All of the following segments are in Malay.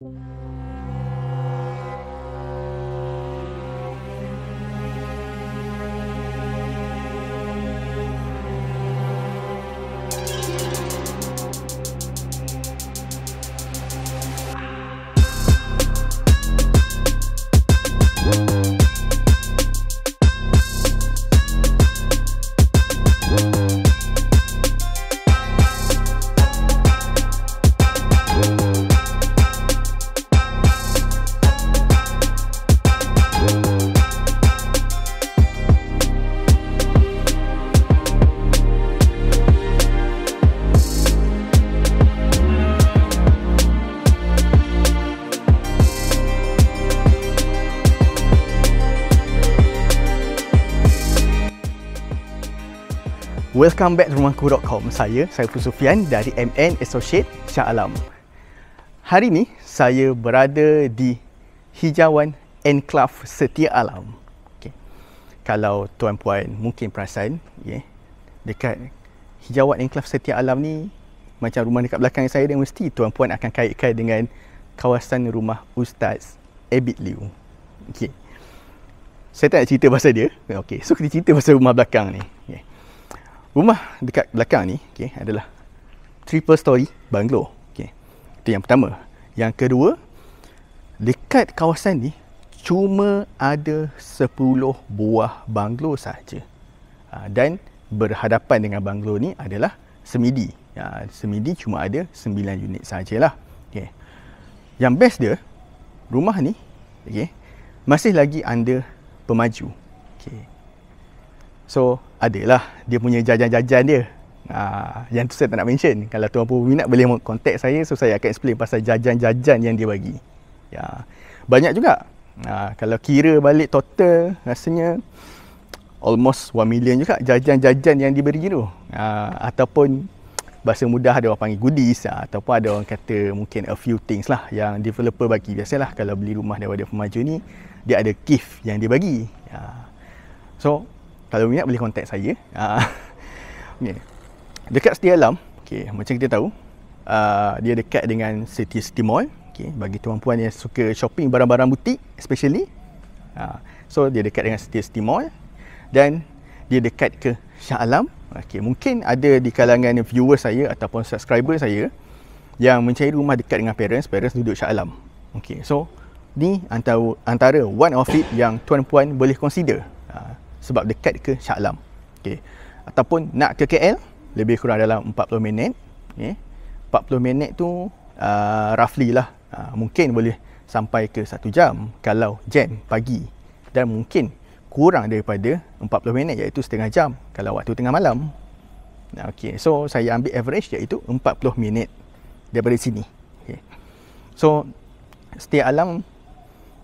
you Welcome back to rumahku.com. Saya, saya Pun Sufian dari MN Associate Shah Alam. Hari ini, saya berada di Hijauan Enclave Setia Alam. Okay. Kalau tuan-puan mungkin perasan, yeah, dekat Hijauan Enclave Setia Alam ni, macam rumah dekat belakang saya, dan mesti tuan-puan akan kaitkan dengan kawasan rumah Ustaz Abid Liu. Okay. Saya tak nak cerita pasal dia. Okay. So, kita cerita pasal rumah belakang ni. Okay. Rumah dekat belakang ni okay, adalah triple story bungalow. Okay. Itu yang pertama. Yang kedua, dekat kawasan ni cuma ada 10 buah bungalow sahaja. Ha, dan berhadapan dengan bungalow ni adalah semidi. Ha, ah, semidi cuma ada 9 unit sahajalah. Okay. Yang best dia, rumah ni okay, masih lagi under pemaju. Okay. So, adalah dia punya jajan-jajan dia. Ha, yang tu saya tak nak mention. Kalau tuan puan minat boleh kontak saya so saya akan explain pasal jajan-jajan yang dia bagi. Ya. Banyak juga. Ha, kalau kira balik total rasanya almost 1 million juga jajan-jajan yang diberi tu. Ha, ataupun bahasa mudah ada orang panggil goodies ha, ataupun ada orang kata mungkin a few things lah yang developer bagi. Biasalah kalau beli rumah daripada pemaju ni dia ada gift yang dia bagi. Ha. So, kalau minat boleh kontak saya. okay. Ah. Dekat Setia Alam, okay, macam kita tahu, uh, dia dekat dengan City City Mall. Okay, bagi tuan puan yang suka shopping barang-barang butik especially. Uh, so, dia dekat dengan City City Mall. Dan dia dekat ke Shah Alam. Okay, mungkin ada di kalangan viewer saya ataupun subscriber saya yang mencari rumah dekat dengan parents, parents duduk Shah Alam. Okay, so, ni antara, antara one of it yang tuan puan boleh consider. Uh, sebab dekat ke Shah Alam. Okay. Ataupun nak ke KL, lebih kurang dalam 40 minit. Okay. 40 minit tu uh, roughly lah. Uh, mungkin boleh sampai ke 1 jam kalau jam pagi. Dan mungkin kurang daripada 40 minit iaitu setengah jam kalau waktu tengah malam. Okay. So, saya ambil average iaitu 40 minit daripada sini. Okay. So, setiap alam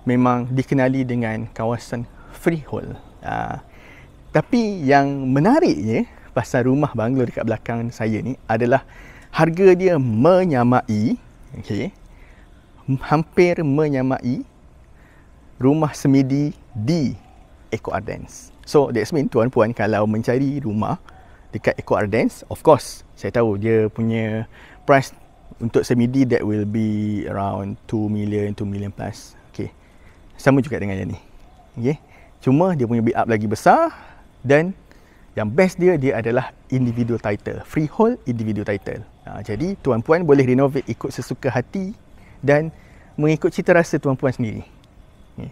memang dikenali dengan kawasan freehold. Uh, tapi yang menariknya pasal rumah banglo dekat belakang saya ni adalah harga dia menyamai okay, hampir menyamai rumah semidi di Eco Ardens. So that's mean tuan-puan kalau mencari rumah dekat Eco Ardens, of course saya tahu dia punya price untuk semidi that will be around 2 million, 2 million plus. Okay. Sama juga dengan yang ni. Okay. Cuma dia punya build up lagi besar dan yang best dia dia adalah individual title freehold individual title ha, jadi tuan puan boleh renovate ikut sesuka hati dan mengikut cita rasa tuan puan sendiri okay.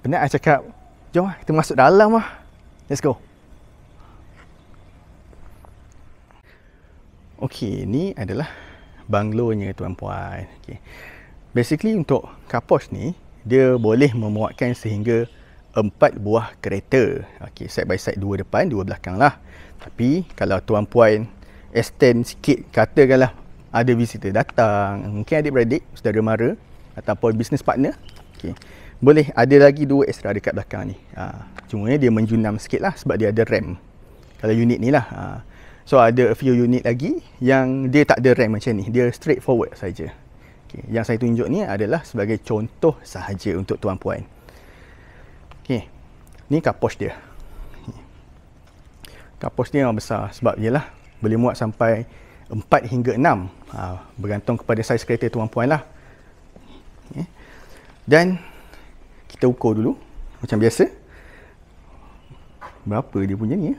penat saya lah cakap jom lah kita masuk dalam lah let's go Okey, ni adalah banglonya tuan puan. Okey. Basically untuk kapos ni, dia boleh memuatkan sehingga empat buah kereta. Okey, side by side dua depan, dua belakang lah. Tapi kalau tuan puan extend sikit, katakanlah ada visitor datang, mungkin adik-beradik, saudara mara ataupun business partner. Okey. Boleh ada lagi dua extra dekat belakang ni. Ha, cuma dia menjunam sikit lah sebab dia ada rem. Kalau unit ni lah. Ha. So ada a few unit lagi yang dia tak ada rem macam ni. Dia straight forward saja. Okay. Yang saya tunjuk ni adalah sebagai contoh sahaja untuk tuan puan ni kapos dia kapos dia memang besar sebab ialah boleh muat sampai 4 hingga 6 ha, bergantung kepada saiz kereta tuan puan lah dan kita ukur dulu macam biasa berapa dia punya ni ya?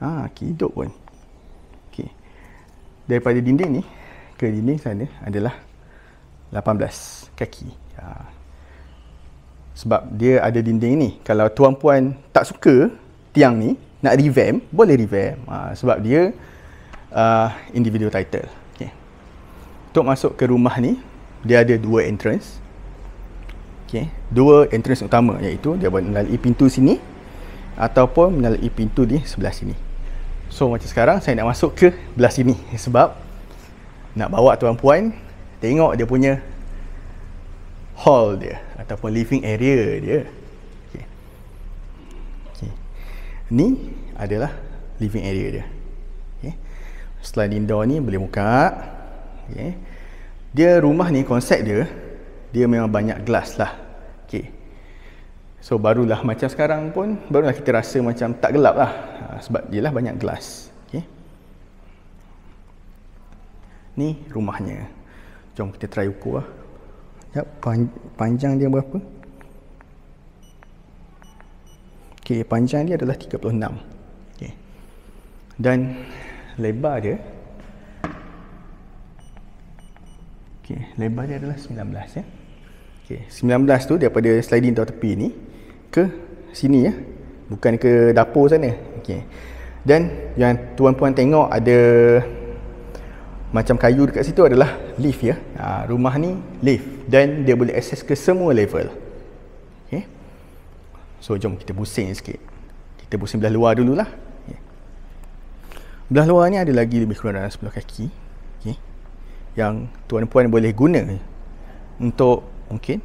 ha, hidup pun okay. daripada dinding ni ke dinding sana adalah 18 kaki ha, sebab dia ada dinding ni kalau tuan puan tak suka tiang ni nak revamp boleh revamp ha, sebab dia uh, individual title okay. untuk masuk ke rumah ni dia ada dua entrance okay. dua entrance utama iaitu dia boleh melalui pintu sini ataupun melalui pintu di sebelah sini so macam sekarang saya nak masuk ke belah sini sebab nak bawa tuan puan tengok dia punya hall dia ataupun living area dia. Okay, Okey. Ni adalah living area dia. Okay, Sliding door ni boleh buka. Okay, Dia rumah ni konsep dia dia memang banyak glass lah. Okay, So barulah macam sekarang pun barulah kita rasa macam tak gelap lah ha, sebab ialah banyak glass. Okay, Ni rumahnya. Jom kita try ukur lah. Ya, panjang dia berapa? Okey, panjang dia adalah 36. Okey. Dan lebar dia Okey, lebar dia adalah 19 ya. Okey, 19 tu daripada sliding tau tepi ni ke sini ya. Bukan ke dapur sana. Okey. Dan yang tuan tuan tengok ada macam kayu dekat situ adalah lift ya. Ha, rumah ni lift dan dia boleh akses ke semua level. Okay. So jom kita pusing sikit. Kita pusing belah luar dululah. Okay. Belah luar ni ada lagi lebih kurang dalam 10 kaki. Okay. Yang tuan puan boleh guna untuk mungkin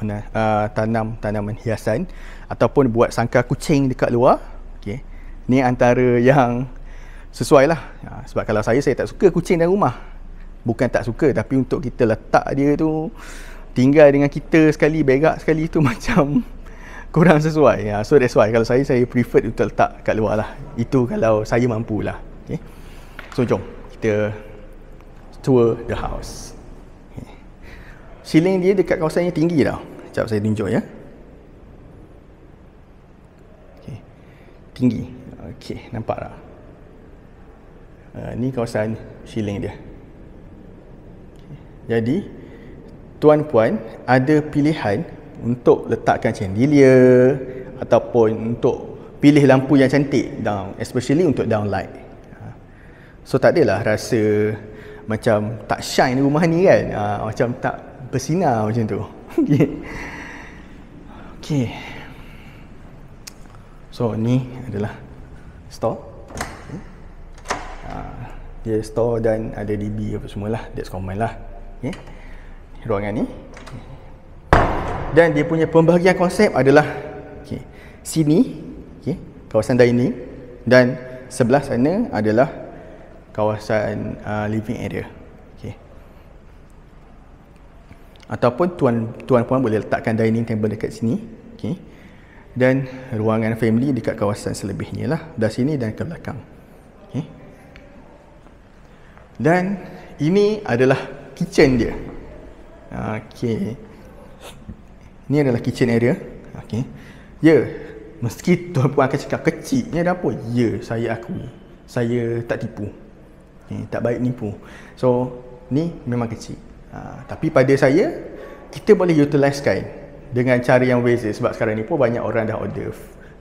uh, tanam tanaman hiasan ataupun buat sangka kucing dekat luar. Okay. Ni antara yang sesuai lah. Ha, sebab kalau saya, saya tak suka kucing dalam rumah bukan tak suka tapi untuk kita letak dia tu tinggal dengan kita sekali berak sekali tu macam kurang sesuai ya so that's why kalau saya saya prefer untuk letak kat luar lah itu kalau saya mampu lah okay. so jom kita tour the house okay. ceiling dia dekat kawasan yang tinggi tau sekejap saya tunjuk ya okay. tinggi okay, nampak tak uh, ni kawasan ceiling dia jadi tuan puan ada pilihan untuk letakkan chandelier ataupun untuk pilih lampu yang cantik down especially untuk downlight. Ha. So tak adalah rasa macam tak shine rumah ni kan. Ha, macam tak bersinar macam tu. Okey. Okay. So ni adalah store. Okay. Ha, dia store dan ada DB apa semualah. That's common lah okay. ruangan ni dan dia punya pembahagian konsep adalah okay, sini okay, kawasan dining dan sebelah sana adalah kawasan uh, living area okay. ataupun tuan tuan puan boleh letakkan dining table dekat sini okay. dan ruangan family dekat kawasan selebihnya lah dah sini dan ke belakang okay. dan ini adalah kitchen dia. Okey. Ni adalah kitchen area. Okey. Ya, yeah. meski tuan puan akan cakap kecil ni dapur. Ya, yeah, saya aku. Saya tak tipu. Okay. tak baik nipu. So, ni memang kecil. Ha, tapi pada saya kita boleh utilize kan dengan cara yang waste sebab sekarang ni pun banyak orang dah order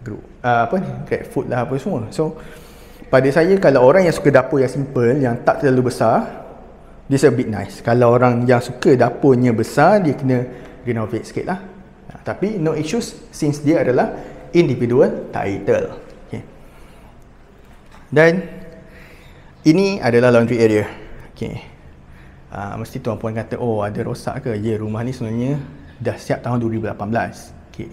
group uh, apa ni grab food lah apa semua so pada saya kalau orang yang suka dapur yang simple yang tak terlalu besar This a bit nice. Kalau orang yang suka dapurnya besar, dia kena renovate sikit lah. Nah, ha, tapi no issues since dia adalah individual title. Okay. Dan ini adalah laundry area. Okay. Uh, mesti tuan puan kata, oh ada rosak ke? Ya, rumah ni sebenarnya dah siap tahun 2018. Okay.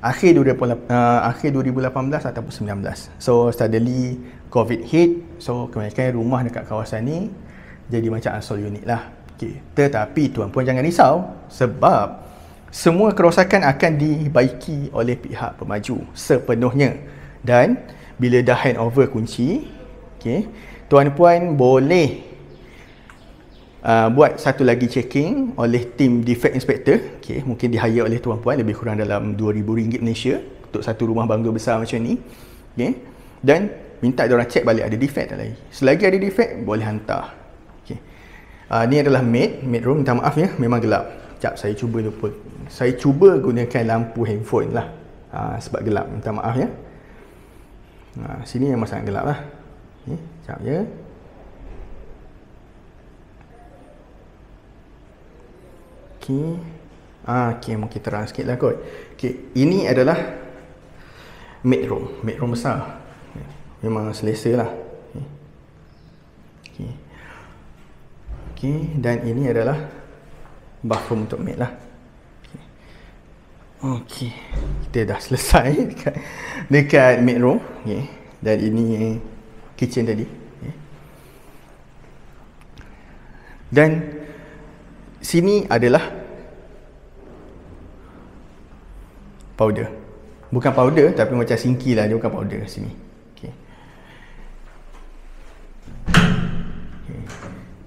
Akhir, 2018, uh, ah, akhir 2018 ataupun 2019. So, suddenly COVID hit. So, kebanyakan rumah dekat kawasan ni jadi macam asal unit lah. Okay. Tetapi tuan-puan jangan risau sebab semua kerosakan akan dibaiki oleh pihak pemaju sepenuhnya. Dan bila dah handover kunci, okay, tuan-puan boleh uh, buat satu lagi checking oleh tim defect inspector. Okay, mungkin dihaya oleh tuan-puan lebih kurang dalam RM2,000 Malaysia untuk satu rumah bangga besar macam ni. Okay. Dan minta diorang check balik ada defect tak lagi. Selagi ada defect, boleh hantar. Uh, ni adalah mid, mid room. Minta maaf ya, memang gelap. Sekejap saya cuba lupa. Saya cuba gunakan lampu handphone lah. Uh, sebab gelap. Minta maaf ya. Nah, uh, sini memang sangat gelap lah. Ni, okay, sekejap ya. Okay. Ah, okay, mungkin terang sikit lah kot. Okay, ini adalah mid room. Mid room besar. Memang selesa lah. Okey, dan ini adalah bathroom untuk maid lah. Okey, kita dah selesai dekat, dekat maid room. Okey, dan ini kitchen tadi. Okay. Dan sini adalah powder. Bukan powder tapi macam sinki lah dia bukan powder sini.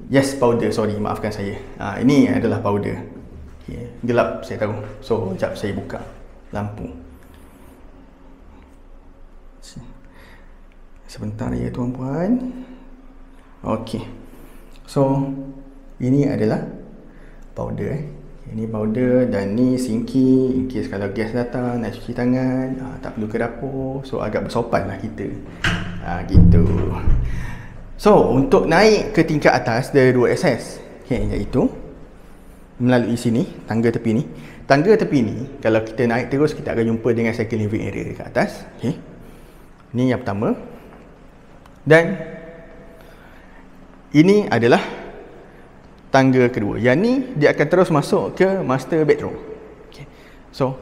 Yes, powder. Sorry, maafkan saya. Ha, ini adalah powder. Okay. Gelap, saya tahu. So, sekejap saya buka lampu. Sebentar ya, tuan-puan. Okay. So, ini adalah powder. Eh. Ini powder dan ni sinki. In case kalau gas datang, nak cuci tangan. Ha, tak perlu ke dapur. So, agak bersopan lah kita. Ha, gitu. So, untuk naik ke tingkat atas dari dua akses, okay, iaitu melalui sini, tangga tepi ni. Tangga tepi ni, kalau kita naik terus, kita akan jumpa dengan second living area dekat atas. Okay. Ni yang pertama. Dan, ini adalah tangga kedua. Yang ni, dia akan terus masuk ke master bedroom. Okay. So,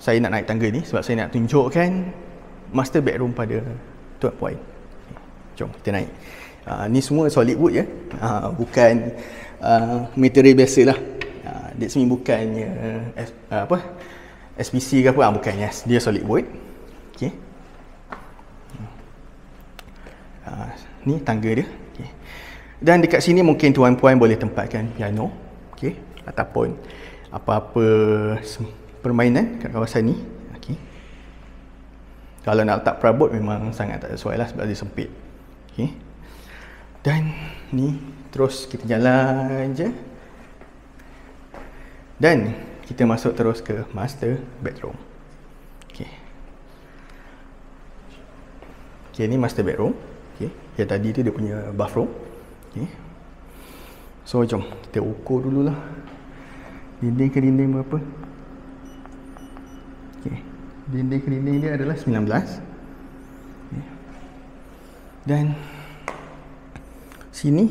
saya nak naik tangga ni sebab saya nak tunjukkan master bedroom pada tuan puan. Jom, kita naik. Uh, ni semua solid wood ya. Uh, bukan uh, material biasa lah. Uh, that's mean bukannya uh, apa? SPC ke apa? Uh, bukan yes. Dia solid wood. Okay. Uh, ni tangga dia. Okay. Dan dekat sini mungkin tuan puan boleh tempatkan piano. Okay. Ataupun apa-apa permainan kat kawasan ni. Okay. Kalau nak letak perabot memang sangat tak sesuai lah sebab dia sempit. Okay. Dan ni terus kita jalan je. Dan kita masuk terus ke master bedroom. Okey. Okey ni master bedroom. Okey. Ya tadi tu dia punya bathroom. Okey. So jom kita ukur dululah. Dinding ke dinding berapa? Okey. Dinding ke dinding dia adalah 19. Okay. Dan sini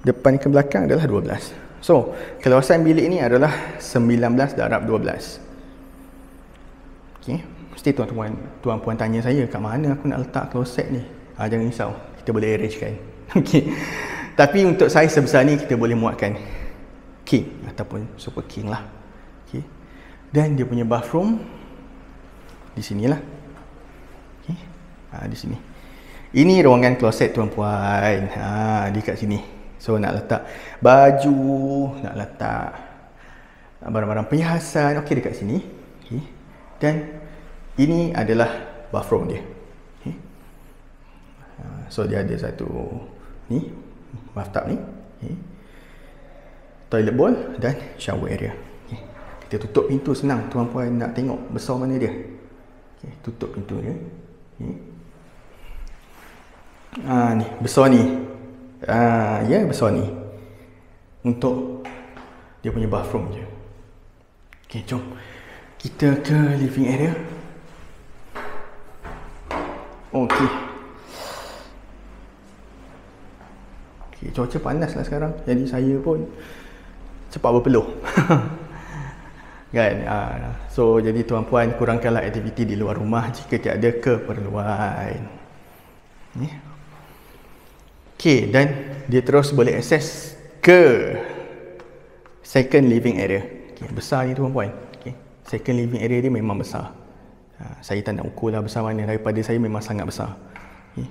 depan ke belakang adalah 12. So, keluasan bilik ni adalah 19 darab 12. Okey, mesti tuan-tuan tuan-puan tanya saya kat mana aku nak letak kloset ni. Ah ha, jangan risau, kita boleh arrange kan. Okey. Tapi untuk saiz sebesar ni kita boleh muatkan king ataupun super king lah. Okey. Dan dia punya bathroom di sinilah. Okey. Ah ha, di sini. Ini ruangan kloset tuan puan. Ha, di kat sini. So nak letak baju, nak letak barang-barang perhiasan. Okey dekat sini. Okey. Dan ini adalah bathroom dia. Okay. Ha, so dia ada satu ni, bathtub ni. Okay. Toilet bowl dan shower area. Okay. Kita tutup pintu senang tuan puan nak tengok besar mana dia. Okay. tutup pintu dia. Okay uh, ni besar ni uh, ah, ya yeah, besar ni untuk dia punya bathroom je ok jom kita ke living area Okay. ok cuaca panas lah sekarang jadi saya pun cepat berpeluh kan uh, so jadi tuan puan kurangkanlah aktiviti di luar rumah jika tiada keperluan ni yeah. Okay, dan dia terus boleh akses ke second living area. Okay, besar ni tu perempuan. Okay, second living area dia memang besar. Ha, saya tak nak ukur lah besar mana daripada saya memang sangat besar. Okay.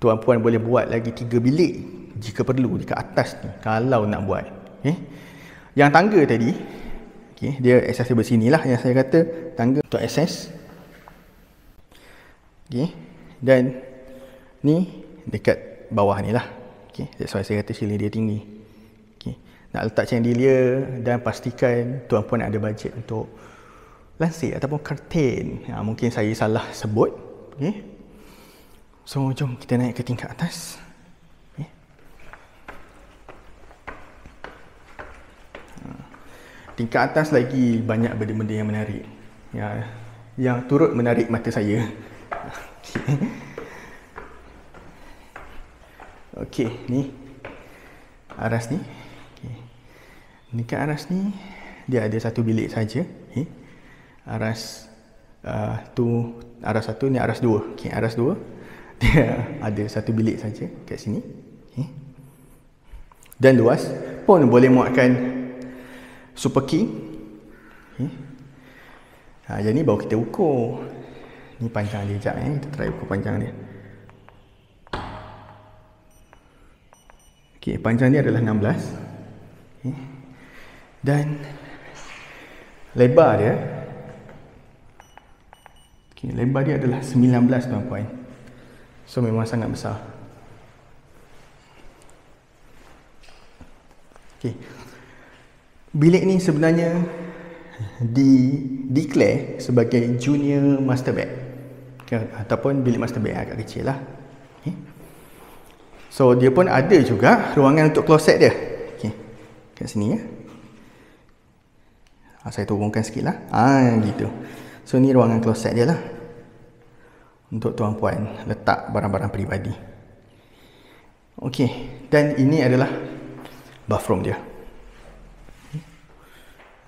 Tuan Puan boleh buat lagi tiga bilik jika perlu dekat atas ni kalau nak buat. Okay. Yang tangga tadi, okay, dia accessible sini lah yang saya kata tangga untuk access. Okay. Dan ni dekat bawah ni lah okay. that's why saya kata ceiling dia tinggi okay. nak letak chandelier dan pastikan tuan pun ada bajet untuk lansir ataupun curtain ha, mungkin saya salah sebut okay. so jom kita naik ke tingkat atas ha, tingkat atas lagi banyak benda-benda yang menarik ya, yang turut menarik mata saya okay. Okey, ni aras ni. Okey. Ni kat aras ni dia ada satu bilik saja. Okey. Aras uh, tu aras satu ni aras dua. Okey, aras dua dia ada satu bilik saja kat sini. Okey. Dan luas pun boleh muatkan super king. Okey. Ha, ah, jadi baru kita ukur. Ni panjang dia jap eh. Kita try ukur panjang dia. Okey, panjang dia adalah 16. Okay. Dan lebar dia Okey, lebar dia adalah 19 tuan-puan. So memang sangat besar. Okey. Bilik ni sebenarnya di declare sebagai junior master bed ataupun bilik master bed agak kecil lah okay. So dia pun ada juga ruangan untuk kloset dia. Okey. Kat sini ya. Ha, saya turunkan sikit lah. Ha, gitu. So ni ruangan kloset dia lah. Untuk tuan puan letak barang-barang peribadi. Okey. Dan ini adalah bathroom dia.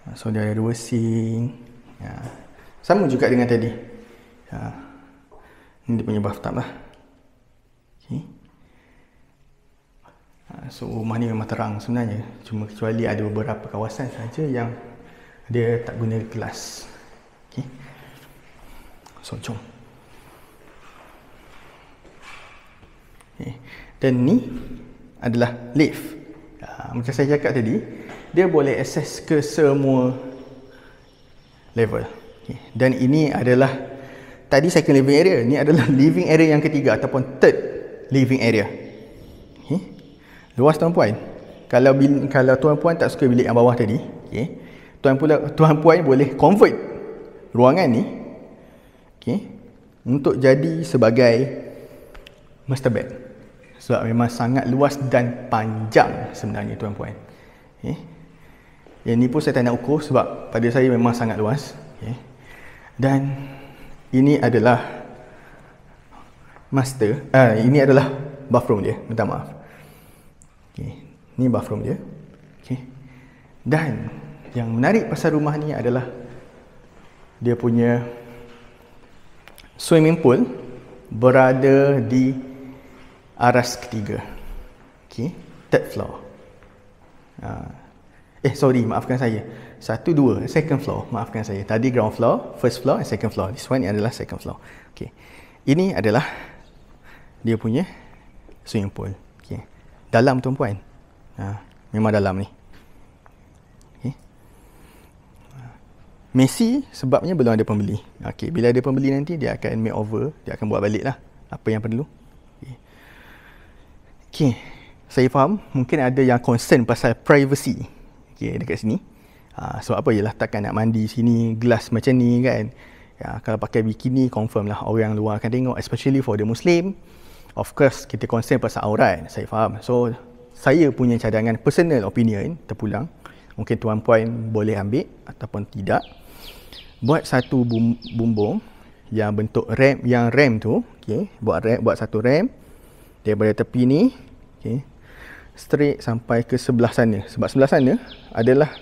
Ah, so dia ada dua sink. Ya. Sama juga dengan tadi. Ya. Ini dia punya bathtub lah. so rumah ni memang terang sebenarnya cuma kecuali ada beberapa kawasan saja yang dia tak guna kelas okey so jom okay. dan ni adalah lift uh, macam saya cakap tadi dia boleh akses ke semua level okay. dan ini adalah tadi second living area ni adalah living area yang ketiga ataupun third living area Luas tuan-puan. Kalau bil, kalau tuan-puan tak suka bilik yang bawah tadi, okey. Tuan pula tuan-puan boleh convert ruangan ni okey untuk jadi sebagai master bed. Sebab memang sangat luas dan panjang sebenarnya tuan-puan. Okey. Yang ni pun saya tak nak ukur sebab pada saya memang sangat luas. Okay. Dan ini adalah master. Uh, ini adalah bathroom dia. Minta maaf. Okay. Ni bathroom dia. Okay. Dan yang menarik pasal rumah ni adalah dia punya swimming pool berada di aras ketiga. Okay. Third floor. Uh, eh sorry maafkan saya. Satu dua second floor maafkan saya. Tadi ground floor, first floor and second floor. This one adalah second floor. Okay. Ini adalah dia punya swimming pool dalam tuan-puan ha, memang dalam ni okay. Messi sebabnya belum ada pembeli okay, bila ada pembeli nanti dia akan make over dia akan buat balik lah apa yang perlu okay. Okay. saya faham mungkin ada yang concern pasal privacy okay, dekat sini ha, sebab apa ialah takkan nak mandi sini gelas macam ni kan ya, kalau pakai bikini confirm lah orang luar akan tengok especially for the Muslim Of course, kita concern pasal aurat. Saya faham. So, saya punya cadangan personal opinion terpulang. Mungkin tuan puan boleh ambil ataupun tidak. Buat satu bumbung yang bentuk rem yang rem tu, okay. buat rem, buat satu rem daripada tepi ni, okay. Straight sampai ke sebelah sana. Sebab sebelah sana adalah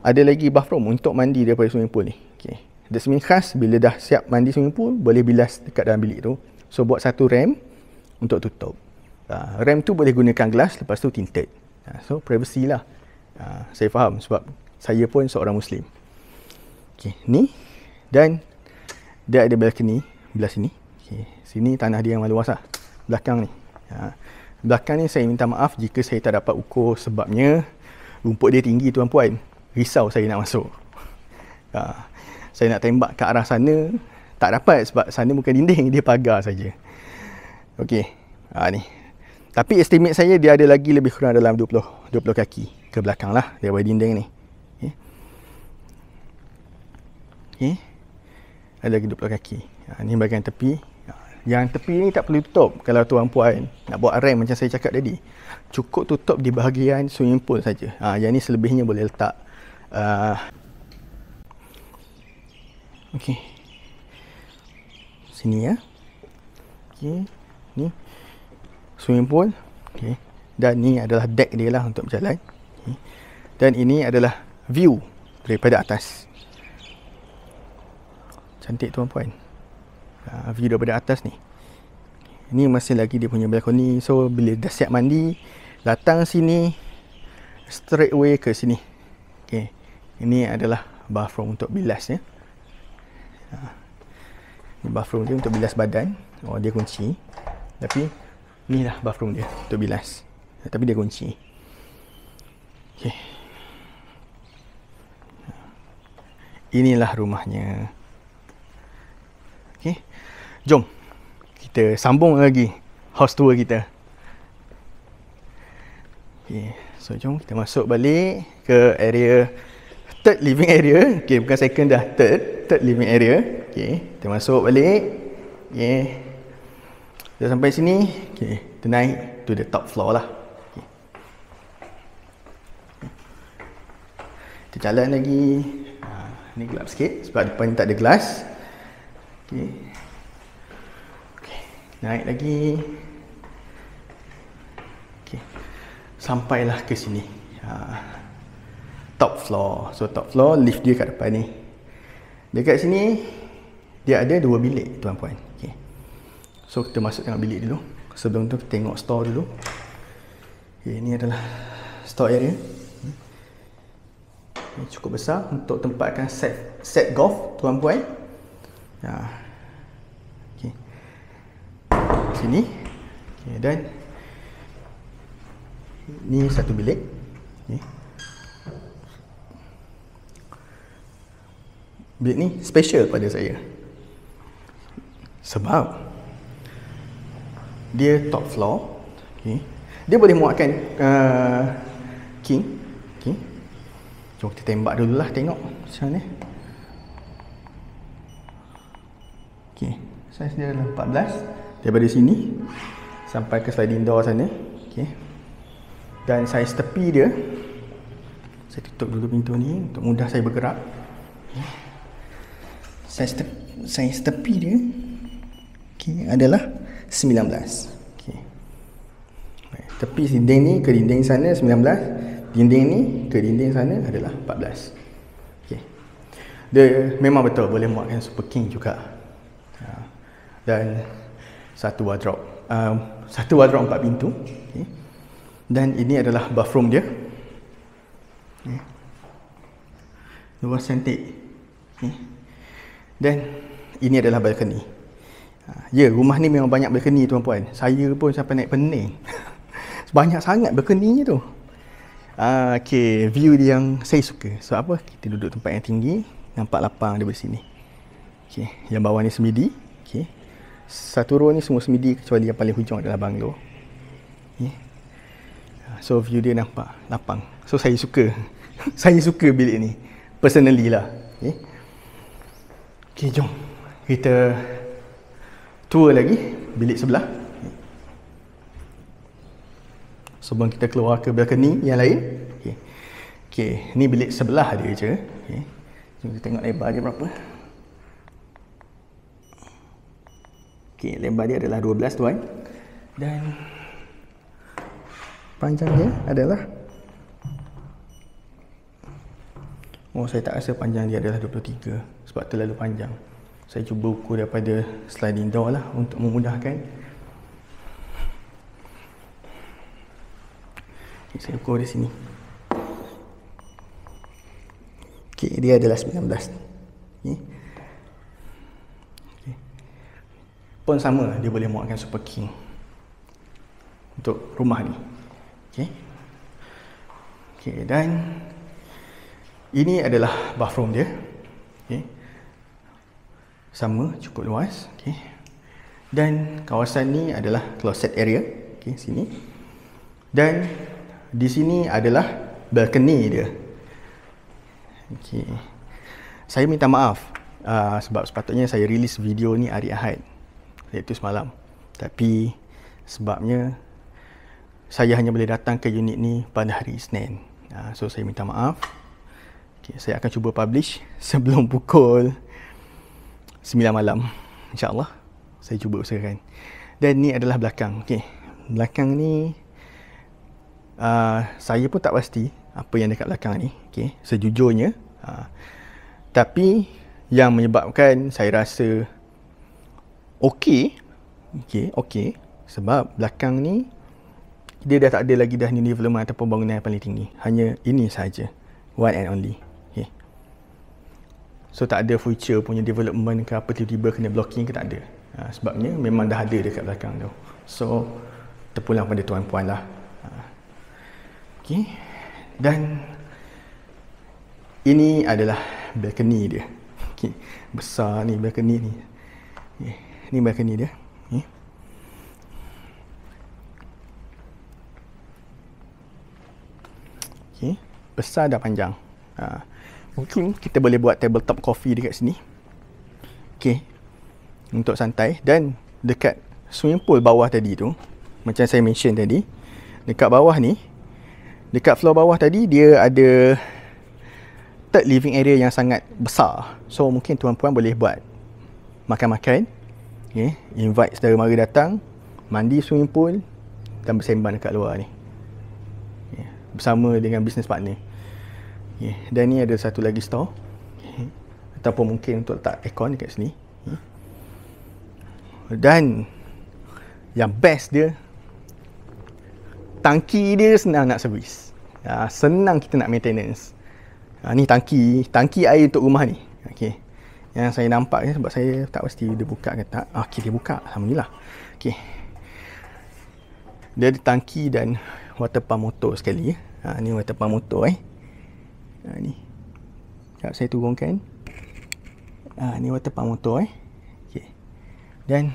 ada lagi bathroom untuk mandi daripada swimming pool ni. Okay. Dia seminggu khas bila dah siap mandi swimming pool, boleh bilas dekat dalam bilik tu. So buat satu rem, untuk tutup. Uh, ah, rem tu boleh gunakan glass lepas tu tinted. Uh, so privacy lah. Uh, saya faham sebab saya pun seorang muslim. Okay, ni dan dia ada balcony belah sini. Okey, sini tanah dia yang luas lah. Belakang ni. Uh, belakang ni saya minta maaf jika saya tak dapat ukur sebabnya rumput dia tinggi tuan puan. Risau saya nak masuk. Uh, saya nak tembak ke arah sana tak dapat sebab sana bukan dinding dia pagar saja. Okey. Ha ni. Tapi estimate saya dia ada lagi lebih kurang dalam 20 20 kaki ke belakang lah daripada dinding ni. Okey. Okey. Ada lagi 20 kaki. Ha ni bahagian tepi. Ha, yang tepi ni tak perlu tutup kalau tuan puan nak buat rem macam saya cakap tadi. Cukup tutup di bahagian swimming pool saja. Ha, yang ni selebihnya boleh letak. Uh, ha. okay. Sini ya. Okey ni swimming pool okay. dan ni adalah deck dia lah untuk berjalan okay. dan ini adalah view daripada atas cantik tuan puan uh, ha, view daripada atas ni ni masih lagi dia punya balkoni so bila dah siap mandi datang sini straight away ke sini okay. ini adalah bathroom untuk bilas ya. Uh, ha. ni bathroom dia untuk bilas badan oh dia kunci tapi ni lah bathroom dia untuk bilas. Tapi dia kunci. Okay. Inilah rumahnya. Okay, Jom kita sambung lagi house tour kita. Okay, So jom kita masuk balik ke area third living area. Okey, bukan second dah, third, third living area. Okay, kita masuk balik. Okey. Dah sampai sini, okay, kita naik to the top floor lah. Kita jalan lagi. Ha, ni gelap sikit sebab depan tak ada glass. Okay. Okay, naik lagi. Okay. Sampailah ke sini. Ha, top floor. So top floor, lift dia kat depan ni. Dekat sini, dia ada dua bilik tuan-puan. So kita masuk tengok bilik dulu Sebelum tu kita tengok store dulu okay, Ini adalah store area ini Cukup besar untuk tempatkan set set golf tuan puan ya. okay. Sini okay, Dan Ini satu bilik okay. Bilik ni special pada saya Sebab dia top floor okay. dia boleh muatkan uh, king okay. jom kita tembak dulu lah tengok macam mana okay. size dia dalam 14 daripada sini sampai ke sliding door sana okay. dan saiz tepi dia saya tutup dulu pintu ni untuk mudah saya bergerak okay. saiz, te- saiz tepi dia okay, adalah 19 okay. tepi dinding ni ke dinding sana 19 dinding ni ke dinding sana adalah 14 okay. dia memang betul boleh muatkan super king juga ha. dan satu wardrobe um, satu wardrobe empat pintu okay. dan ini adalah bathroom dia okay. luar cantik okay. dan ini adalah balcony Ha, ya, rumah ni memang banyak berkeni tuan-puan. Saya pun sampai naik pening. banyak sangat berkeninya tu. Ah, ha, okay, view dia yang saya suka. So apa? Kita duduk tempat yang tinggi. Nampak lapang daripada sini. Okay, yang bawah ni semidi. Okay. Satu row ni semua semidi kecuali yang paling hujung adalah banglo. Okay. Ha, so, view dia nampak lapang. So, saya suka. saya suka bilik ni. Personally lah. Okay, okay jom. Kita tua lagi bilik sebelah sebelum kita keluar ke balcony yang lain okey okey ni bilik sebelah dia je okey jom kita tengok lebar dia berapa okey lebar dia adalah 12 tuan dan panjang dia adalah oh saya tak rasa panjang dia adalah 23 sebab terlalu panjang saya cuba ukur daripada sliding door lah untuk memudahkan okay, saya ukur dari sini ok dia adalah 19 okay. Okay. pun sama dia boleh muatkan super king untuk rumah ni ok ok dan ini adalah bathroom dia okay sama cukup luas okey dan kawasan ni adalah closet area okey sini dan di sini adalah balcony dia okey saya minta maaf uh, sebab sepatutnya saya release video ni hari Ahad iaitu semalam tapi sebabnya saya hanya boleh datang ke unit ni pada hari Isnin uh, so saya minta maaf okey saya akan cuba publish sebelum pukul 9 malam InsyaAllah Saya cuba usahakan Dan ni adalah belakang okay. Belakang ni uh, Saya pun tak pasti Apa yang dekat belakang ni okay. Sejujurnya uh, Tapi Yang menyebabkan saya rasa Okay Okay, okay Sebab belakang ni Dia dah tak ada lagi dah ni development Ataupun bangunan yang paling tinggi Hanya ini sahaja, One and only So tak ada future punya development ke apa tiba-tiba kena blocking ke tak ada. Ha, sebabnya memang dah ada dekat belakang tu. So terpulang pada tuan-puan lah. Ha. Okay. Dan ini adalah balcony dia. Okay. Besar ni balcony ni. Okay. Eh, ni balcony dia. Eh. Okay. Besar dan panjang. Ha mungkin kita boleh buat tabletop coffee dekat sini. Okay. Untuk santai. Dan dekat swimming pool bawah tadi tu. Macam saya mention tadi. Dekat bawah ni. Dekat floor bawah tadi dia ada third living area yang sangat besar. So mungkin tuan-puan boleh buat makan-makan. Okay. Invite saudara mara datang. Mandi swimming pool. Dan bersembang dekat luar ni. Okay. Bersama dengan business partner okay. dan ni ada satu lagi store okay. ataupun mungkin untuk letak aircon dekat sini okay. dan yang best dia tangki dia senang nak servis ha, senang kita nak maintenance ha, ni tangki tangki air untuk rumah ni okay. yang saya nampak ni sebab saya tak pasti dia buka ke tak ah, ok dia buka Alhamdulillah Okay, dia ada tangki dan water pump motor sekali ha, ni water pump motor eh ha, ni Sekejap saya turunkan ha, ni water pump motor eh okay. dan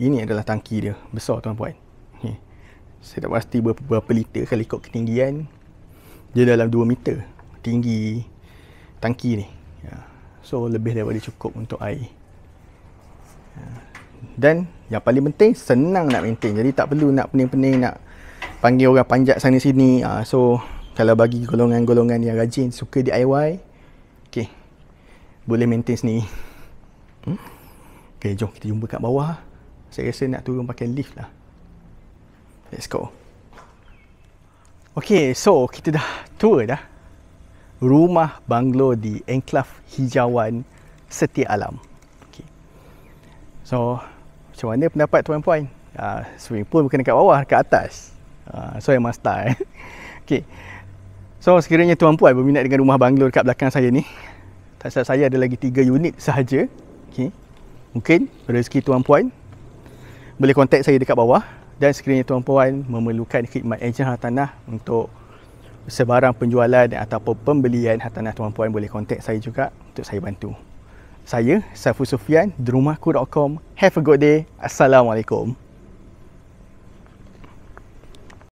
ini adalah tangki dia besar tuan puan okay. saya tak pasti berapa, berapa liter kalau ikut ketinggian dia dalam 2 meter tinggi tangki ni ha. so lebih daripada cukup untuk air ha. dan yang paling penting senang nak maintain jadi tak perlu nak pening-pening nak panggil orang panjat sana sini ha. Ah, so so kalau bagi golongan-golongan yang rajin suka DIY okay, boleh maintain ni. hmm? okey jom kita jumpa kat bawah saya rasa nak turun pakai lift lah let's go Okay, so kita dah tour dah rumah banglo di enclave hijauan setia alam okey so macam mana pendapat tuan-puan uh, ah, swimming pool bukan dekat bawah dekat atas uh, so yang master eh okey So sekiranya tuan puan berminat dengan rumah banglo dekat belakang saya ni Tak silap saya ada lagi 3 unit sahaja okay. Mungkin rezeki tuan puan Boleh kontak saya dekat bawah Dan sekiranya tuan puan memerlukan khidmat ejen hartanah Untuk sebarang penjualan ataupun pembelian hartanah tuan puan Boleh kontak saya juga untuk saya bantu Saya Safu Sufian, Drumaku.com Have a good day Assalamualaikum